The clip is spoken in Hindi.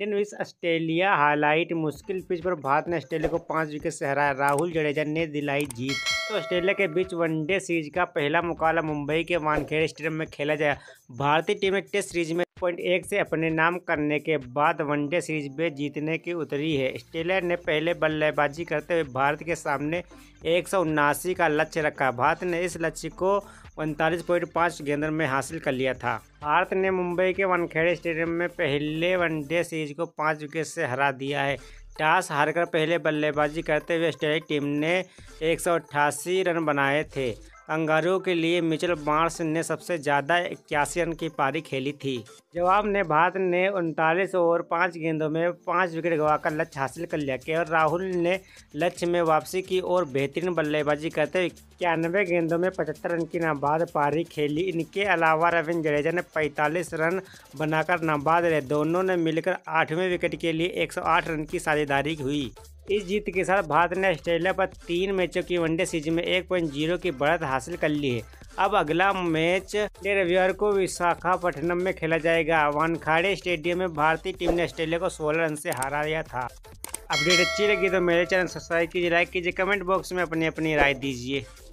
डेनविस ऑस्ट्रेलिया हाईलाइट मुश्किल पिच पर भारत ने ऑस्ट्रेलिया को पाँच विकेट से हराया राहुल जडेजा ने दिलाई जीत तो ऑस्ट्रेलिया के बीच वनडे सीरीज का पहला मुकाबला मुंबई के वानखेड़े स्टेडियम में खेला गया भारतीय टीम ने टेस्ट सीरीज में एक से अपने नाम करने के बाद वनडे सीरीज में जीतने की उतरी है ऑस्ट्रेलिया ने पहले बल्लेबाजी करते हुए भारत के सामने एक का लक्ष्य रखा भारत ने इस लक्ष्य को उनतालीस पॉइंट पाँच गेंदों में हासिल कर लिया था भारत ने मुंबई के वनखेड़े स्टेडियम में पहले वनडे सीरीज को पाँच विकेट से हरा दिया है टॉस हारकर पहले बल्लेबाजी करते हुए ऑस्ट्रेलिया टीम ने एक रन बनाए थे अंगारों के लिए मिचेल मार्श ने सबसे ज़्यादा इक्यासी रन की पारी खेली थी जवाब ने भारत ने उनतालीस ओवर पाँच गेंदों में पाँच विकेट गवाकर लक्ष्य हासिल कर लिया केवल राहुल ने लक्ष्य में वापसी की और बेहतरीन बल्लेबाजी करते हुए इक्यानवे गेंदों में पचहत्तर रन की नाबाद पारी खेली इनके अलावा रविंद्र जडेजा ने पैंतालीस रन बनाकर नाबाद रहे दोनों ने मिलकर आठवें विकेट के लिए एक रन की साझेदारी हुई इस जीत के साथ भारत ने ऑस्ट्रेलिया पर तीन मैचों की वनडे सीरीज में एक पॉइंट जीरो की बढ़त हासिल कर ली है अब अगला मैच रविवार को विशाखापट्टनम में खेला जाएगा वानखाड़े स्टेडियम में भारतीय टीम ने ऑस्ट्रेलिया को सोलह रन से हरा दिया था अपडेट अच्छी लगी तो मेरे चैनल सब्सक्राइब कीजिए लाइक कीजिए कमेंट बॉक्स में अपनी अपनी राय दीजिए